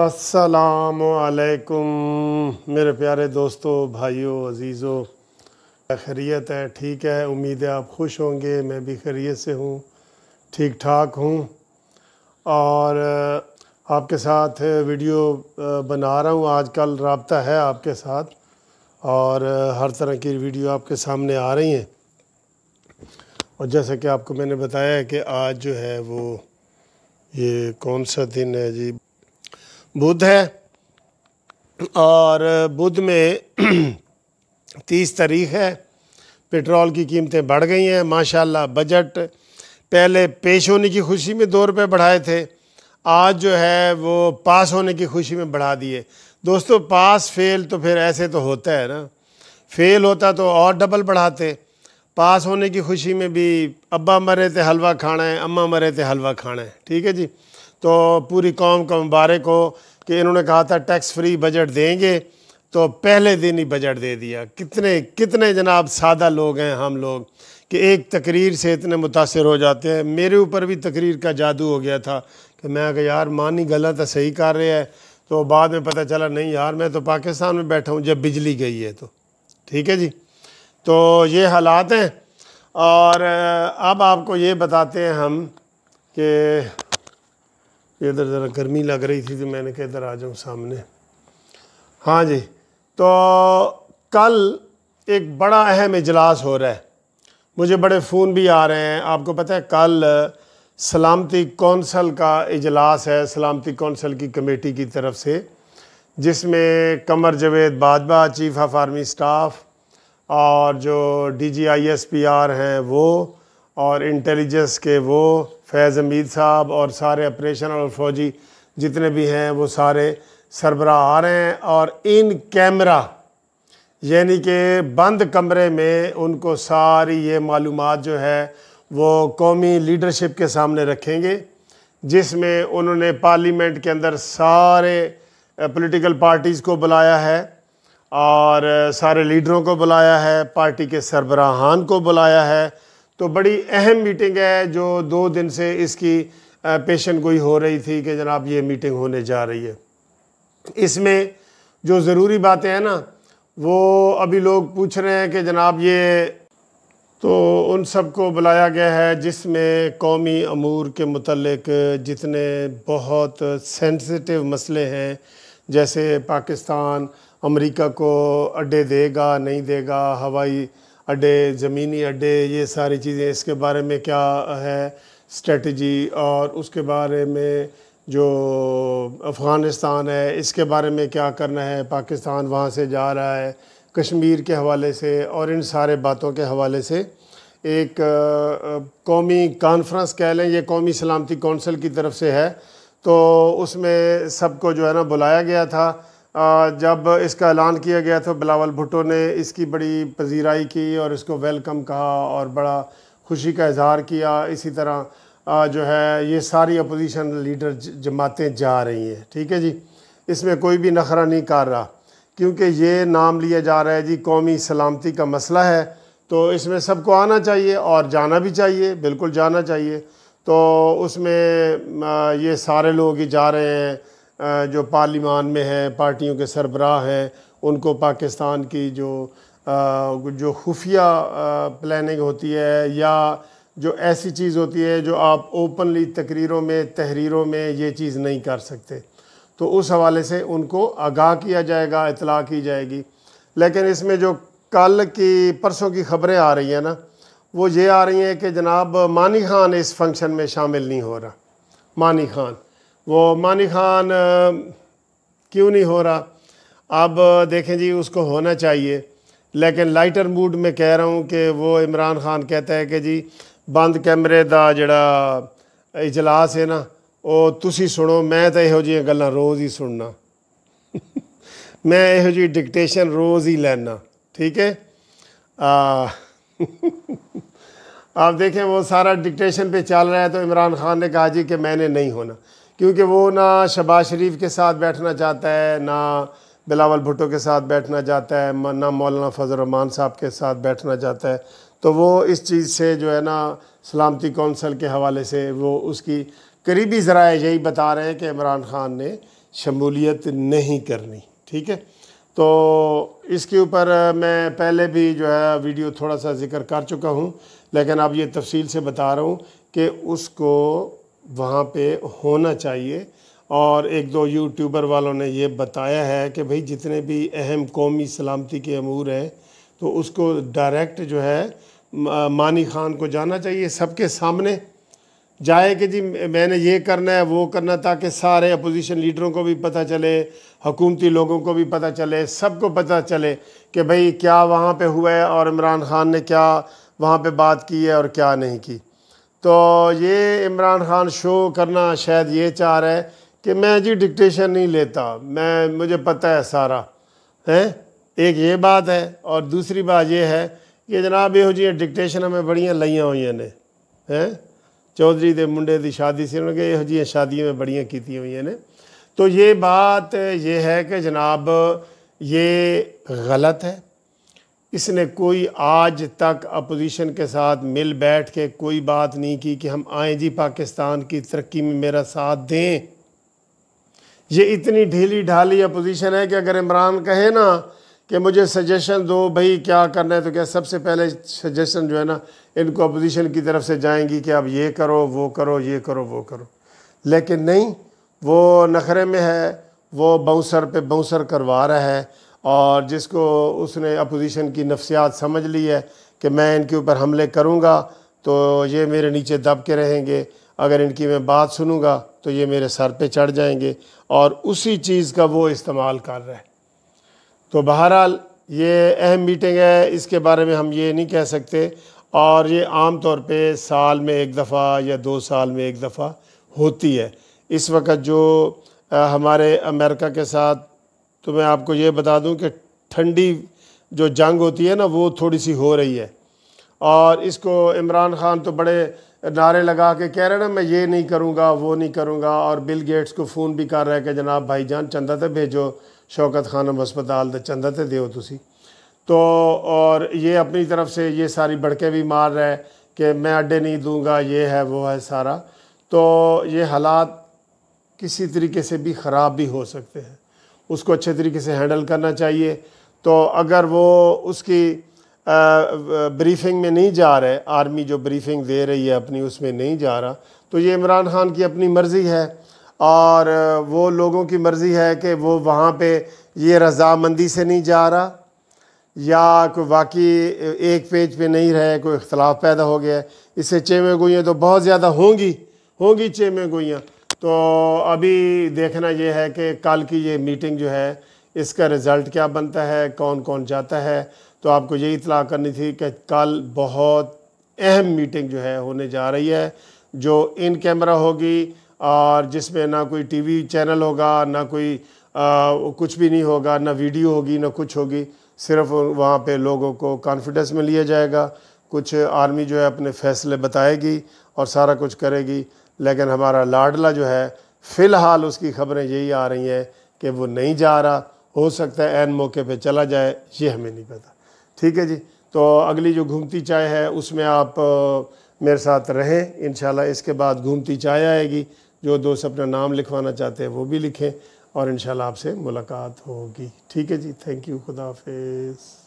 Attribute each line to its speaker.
Speaker 1: असलकुम मेरे प्यारे दोस्तों भाइयों अज़ीज़ों खैरियत है ठीक है उम्मीद है आप खुश होंगे मैं भी खैरियत से हूँ ठीक ठाक हूँ और आपके साथ वीडियो बना रहा हूँ आजकल रबता है आपके साथ और हर तरह की वीडियो आपके सामने आ रही हैं और जैसा कि आपको मैंने बताया कि आज जो है वो ये कौन सा दिन है जी बुध है और बुध में तीस तारीख है पेट्रोल की कीमतें बढ़ गई हैं माशाल्लाह बजट पहले पेश होने की खुशी में दो रुपये बढ़ाए थे आज जो है वो पास होने की खुशी में बढ़ा दिए दोस्तों पास फेल तो फिर ऐसे तो होता है ना फेल होता तो और डबल बढ़ाते पास होने की खुशी में भी अब्बा मरे थे हलवा खाना है अम्मा मरे थे हलवा खाना है ठीक है जी तो पूरी कौम का मुबारक हो कि इन्होंने कहा था टैक्स फ्री बजट देंगे तो पहले दिन ही बजट दे दिया कितने कितने जनाब सादा लोग हैं हम लोग कि एक तकरीर से इतने मुतासर हो जाते हैं मेरे ऊपर भी तकरीर का जादू हो गया था कि मैं कहा यार मानी गलत है सही कर रहे हैं तो बाद में पता चला नहीं यार मैं तो पाकिस्तान में बैठा हूँ जब बिजली गई है तो ठीक है जी तो ये हालात हैं और अब आपको ये बताते हैं हम कि इधर ज़रा गर्मी लग रही थी तो मैंने कहा इधर आ जाऊँ सामने हाँ जी तो कल एक बड़ा अहम इजलास हो रहा है मुझे बड़े फ़ोन भी आ रहे हैं आपको पता है कल सलामती कौंसल का इजलास है सलामती कौंसल की कमेटी की तरफ से जिसमें Qamar Javed Bajwa chief of army staff और जो D G I S P R हैं वो और इंटेलिजेंस के वो फैज़ अमीद साहब और सारे ऑपरेशन और फौजी जितने भी हैं वो सारे सरबरा आ रहे हैं और इन कैमरा यानी कि बंद कमरे में उनको सारी ये मालूम जो है वो कौमी लीडरशिप के सामने रखेंगे जिसमें उन्होंने पार्लियामेंट के अंदर सारे पॉलिटिकल पार्टीज़ को बुलाया है और सारे लीडरों को बुलाया है पार्टी के सरबराहान को बुलाया है तो बड़ी अहम मीटिंग है जो दो दिन से इसकी पेशन गोई हो रही थी कि जनाब ये मीटिंग होने जा रही है इसमें जो ज़रूरी बातें हैं ना वो अभी लोग पूछ रहे हैं कि जनाब ये तो उन सबको बुलाया गया है जिसमें कौमी अमूर के मतलब जितने बहुत सेंसिटिव मसले हैं जैसे पाकिस्तान अमेरिका को अड्डे देगा नहीं देगा हवाई अड्डे ज़मीनी अड्डे ये सारी चीज़ें इसके बारे में क्या है स्ट्रेटजी और उसके बारे में जो अफ़गानिस्तान है इसके बारे में क्या करना है पाकिस्तान वहाँ से जा रहा है कश्मीर के हवाले से और इन सारे बातों के हवाले से एक कौमी कॉन्फ्रेंस कह लें यह कौमी सलामती कौंसिल की तरफ से है तो उसमें सबको जो है ना बुलाया गया था जब इसका ऐलान किया गया था बिलावल भुट्टो ने इसकी बड़ी पजीराई की और इसको वेलकम कहा और बड़ा खुशी का इजहार किया इसी तरह जो है ये सारी अपोजिशन लीडर जमातें जा रही हैं ठीक है जी इसमें कोई भी नखरा नहीं कर रहा क्योंकि ये नाम लिया जा रहा है जी कौमी सलामती का मसला है तो इसमें सबको आना चाहिए और जाना भी चाहिए बिल्कुल जाना चाहिए तो उसमें ये सारे लोग ही जा रहे हैं जो पार्लिमान में हैं पार्टियों के सरबराह हैं उनको पाकिस्तान की जो जो खुफिया प्लानिंग होती है या जो ऐसी चीज़ होती है जो आप ओपनली तकरीरों में तहरीरों में ये चीज़ नहीं कर सकते तो उस हवाले से उनको आगाह किया जाएगा इतला की जाएगी लेकिन इसमें जो कल की परसों की खबरें आ रही हैं ना वो ये आ रही हैं कि जनाब मानी खान इस फंक्शन में शामिल नहीं हो रहा मानी खान वो मानी खान क्यों नहीं हो रहा अब देखें जी उसको होना चाहिए लेकिन लाइटर मूड में कह रहा हूँ कि वो इमरान खान कहता है कि जी बंद कैमरे का जड़ा इजलास है ना वो तुम सुनो मैं तो ਇਹੋ ਜਿਹੀਆਂ रोज़ ही सुनना मैं योजी ਇਹੋ रोज़ ही ਰੋਜ਼ ठीक है आप देखें वो सारा डिकटेशन पे चल रहा है तो इमरान खान ने कहा जी कि मैंने नहीं होना क्योंकि वो ना शबाज शरीफ के साथ बैठना चाहता है ना बिलावल भुटो के साथ बैठना चाहता है ना मौलाना फजल रमान साहब के साथ बैठना चाहता है तो वो इस चीज़ से जो है ना सलामती कौंसल के हवाले से वो उसकी करीबी ज़रा यही बता रहे हैं कि इमरान ख़ान ने शमूलियत नहीं करनी ठीक है तो इसके ऊपर मैं पहले भी जो है वीडियो थोड़ा सा ज़िक्र कर चुका हूँ लेकिन अब ये तफसील से बता रहा हूँ कि उसको वहाँ पे होना चाहिए और एक दो यूट्यूबर वालों ने ये बताया है कि भाई जितने भी अहम कौमी सलामती के अमूर हैं तो उसको डायरेक्ट जो है मानी खान को जाना चाहिए सबके सामने जाए कि जी मैंने ये करना है वो करना ताकि सारे अपोजिशन लीडरों को भी पता चले हकूमती लोगों को भी पता चले सबको पता चले कि भाई क्या वहाँ पे हुआ है और इमरान खान ने क्या वहाँ पे बात की है और क्या नहीं की तो ये इमरान खान शो करना शायद ये चाह रहा है कि मैं जी डिक्टेशन नहीं लेता मैं मुझे पता है सारा है एक ये बात है और दूसरी बात ये है कि जनाब यह जी डिक्टेशन हमें बढ़िया लइया हुई ने हैं चौधरी के मुंडे की शादी से उन्होंने यह जी शादियाँ में बड़िया की हुई ने तो ये बात ये है कि जनाब ये गलत है इसने कोई आज तक अपोजिशन के साथ मिल बैठ के कोई बात नहीं की कि हम आए जी पाकिस्तान की तरक्की में मेरा साथ दें ये इतनी ढीली ढाली अपोजिशन है कि अगर इमरान कहे ना कि मुझे सजेशन दो भाई क्या करना है तो क्या सबसे पहले सजेशन जो है ना इनको अपोजिशन की तरफ से जाएंगी कि आप ये करो वो करो ये करो वो करो लेकिन नहीं वो नखरे में है वो बाउंसर पे बाउंसर करवा रहा है और जिसको उसने अपोजिशन की नफसियात समझ ली है कि मैं इनके ऊपर हमले करूँगा तो ये मेरे नीचे दब के रहेंगे अगर इनकी मैं बात सुनूंगा तो ये मेरे सर पे चढ़ जाएंगे और उसी चीज़ का वो इस्तेमाल कर रहे हैं तो बहरहाल ये अहम मीटिंग है इसके बारे में हम ये नहीं कह सकते और ये आम तौर पे साल में एक दफ़ा या दो साल में एक दफ़ा होती है इस वक्त जो हमारे अमेरिका के साथ तो मैं आपको ये बता दूं कि ठंडी जो जंग होती है ना वो थोड़ी सी हो रही है और इसको इमरान खान तो बड़े नारे लगा के कह रहे ना मैं ये नहीं करूँगा वो नहीं करूँगा और बिल गेट्स को फ़ोन भी कर रहा है कि जनाब भाई जान चंदा तो भेजो शौकत खानम हस्पताल तो चंदा तो दो तुम तो और ये अपनी तरफ से ये सारी बड़के भी मार रहा है कि मैं अड्डे नहीं दूंगा ये है वो है सारा तो ये हालात किसी तरीके से भी ख़राब भी हो सकते हैं उसको अच्छे तरीके से हैंडल करना चाहिए तो अगर वो उसकी ब्रीफिंग में नहीं जा रहे आर्मी जो ब्रीफिंग दे रही है अपनी उसमें नहीं जा रहा तो ये इमरान खान की अपनी मर्ज़ी है और वो लोगों की मर्ज़ी है कि वो वहाँ पे ये रजामंदी से नहीं जा रहा या कोई वाकई एक पेज पे नहीं रहे कोई इख्तलाफ पैदा हो गया इससे चेमे गोइयाँ तो बहुत ज़्यादा होंगी होंगी चेमे गोइयाँ तो अभी देखना ये है कि कल की ये मीटिंग जो है इसका रिज़ल्ट क्या बनता है कौन कौन जाता है तो आपको यही इतला करनी थी कि कल बहुत अहम मीटिंग जो है होने जा रही है जो इन कैमरा होगी और जिसमें ना कोई टीवी चैनल होगा ना कोई आ, कुछ भी नहीं होगा ना वीडियो होगी ना कुछ होगी सिर्फ वहाँ पे लोगों को कॉन्फिडेंस में लिया जाएगा कुछ आर्मी जो है अपने फैसले बताएगी और सारा कुछ करेगी लेकिन हमारा लाडला जो है फ़िलहाल उसकी खबरें यही आ रही हैं कि वो नहीं जा रहा हो सकता है एन मौके पे चला जाए ये हमें नहीं पता ठीक है जी तो अगली जो घूमती चाय है उसमें आप मेरे साथ रहें इन इसके बाद घूमती चाय आएगी जो दोस्त अपना नाम लिखवाना चाहते हैं वो भी लिखें और इन आपसे मुलाकात होगी ठीक है जी थैंक यू खुदाफिज़